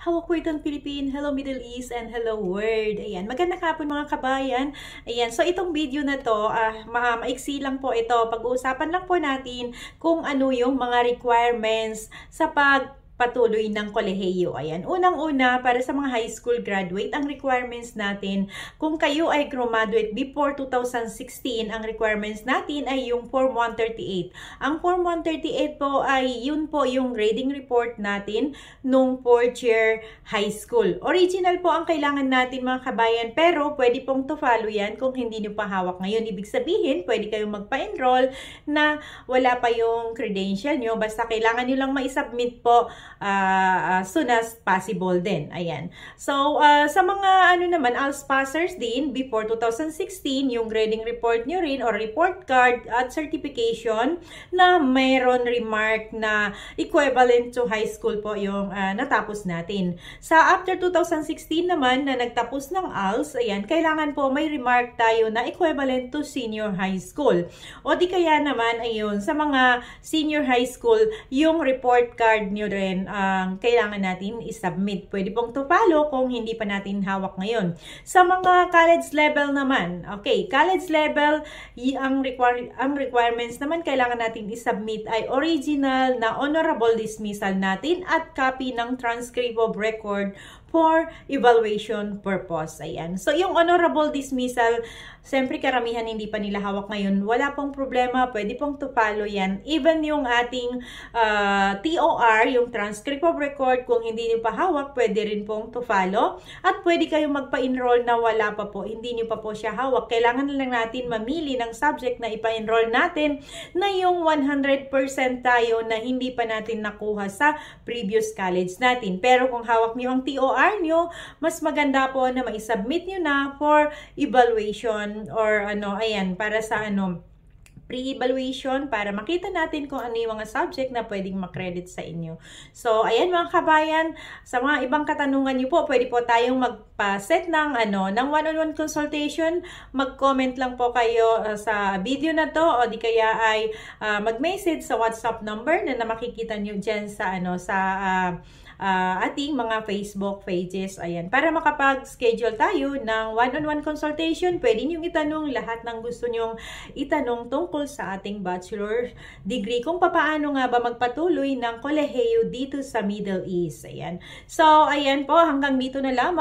Hello Quirton Philippine, hello Middle East, and hello world. Ayan, maganda kapon mga kabayan. Ayan, so itong video na to, ah, ma maiksi lang po ito. Pag-uusapan lang po natin kung ano yung mga requirements sa pag patuloy ng kolehiyo. Ayan, unang-una para sa mga high school graduate, ang requirements natin, kung kayo ay graduate before 2016, ang requirements natin ay yung Form 138. Ang Form 138 po ay yun po yung grading report natin nung 4 year high school. Original po ang kailangan natin mga kabayan, pero pwede pong to follow yan kung hindi nyo pa hawak ngayon. Ibig sabihin, pwede kayong magpa-enroll na wala pa yung credential nyo, basta kailangan nyo lang ma-submit po uh, ah, as ah, soon as possible din. Ayan. So, uh, sa mga ano naman, ALS passers din, before 2016, yung grading report nyo rin or report card at certification na mayroon remark na equivalent to high school po yung uh, natapos natin. Sa after 2016 naman na nagtapos ng ALS, ayan, kailangan po may remark tayo na equivalent to senior high school. O di kaya naman, ayun, sa mga senior high school, yung report card nyo rin natin ang kailangan natin i-submit. Pwede pong to follow kung hindi pa natin hawak ngayon. Sa mga college level naman, okay, college level, ang, require, ang requirements naman kailangan natin i-submit ay original na honorable dismissal natin at copy ng transcript of record for evaluation purpose. Ayan. So, yung honorable dismissal, siyempre karamihan hindi pa nila hawak ngayon. Wala pong problema, pwede pong to follow yan. Even yung ating uh, ah, TOR, yung transcript of record, kung hindi nyo pa hawak, pwede rin pong to follow. At pwede kayong magpa-enroll na wala pa po, hindi nyo pa po siya hawak. Kailangan lang natin mamili ng subject na ipa-enroll natin na yung 100% tayo na hindi pa natin nakuha sa previous college natin. Pero kung hawak niyo ang TOR, OR nyo, mas maganda po na ma-submit nyo na for evaluation or ano, ayan, para sa ano, pre-evaluation para makita natin kung ano yung mga subject na pwedeng makredit sa inyo. So, ayan mga kabayan, sa mga ibang katanungan niyo po, pwede po tayong magpa-set ng ano, ng one-on-one consultation. Mag-comment lang po kayo uh, sa video na to o di kaya ay uh, mag-message sa WhatsApp number na, na makikita niyo diyan sa ano, sa uh, uh, ating mga Facebook pages. Ayan. Para makapag-schedule tayo ng one-on-one consultation, pwede nyo itanong lahat ng gusto nyong itanong tong patungkol sa ating bachelor degree kung paano nga ba magpatuloy ng koleheyo dito sa Middle East. Ayan. So, ayan po, hanggang dito na lamang.